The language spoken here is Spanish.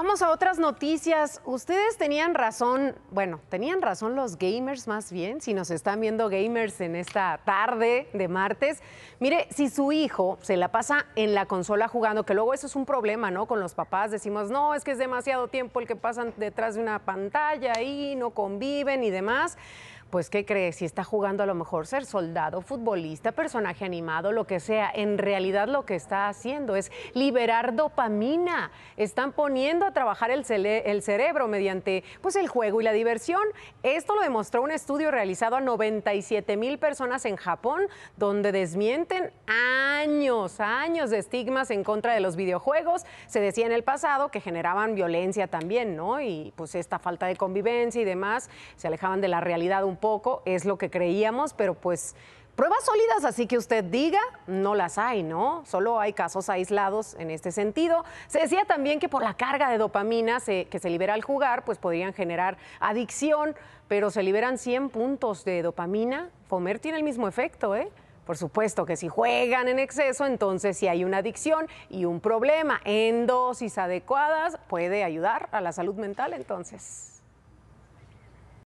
Vamos a otras noticias. Ustedes tenían razón, bueno, tenían razón los gamers más bien, si nos están viendo gamers en esta tarde de martes. Mire, si su hijo se la pasa en la consola jugando, que luego eso es un problema, ¿no? Con los papás decimos, no, es que es demasiado tiempo el que pasan detrás de una pantalla y no conviven y demás pues ¿qué crees? Si está jugando a lo mejor ser soldado, futbolista, personaje animado, lo que sea, en realidad lo que está haciendo es liberar dopamina. Están poniendo a trabajar el, el cerebro mediante pues el juego y la diversión. Esto lo demostró un estudio realizado a 97 mil personas en Japón, donde desmienten años, años de estigmas en contra de los videojuegos. Se decía en el pasado que generaban violencia también, ¿no? Y pues esta falta de convivencia y demás se alejaban de la realidad un poco, es lo que creíamos, pero pues pruebas sólidas, así que usted diga, no las hay, ¿no? Solo hay casos aislados en este sentido. Se decía también que por la carga de dopamina que se libera al jugar, pues podrían generar adicción, pero se liberan 100 puntos de dopamina. Fomer tiene el mismo efecto, ¿eh? Por supuesto que si juegan en exceso, entonces si hay una adicción y un problema en dosis adecuadas, puede ayudar a la salud mental entonces.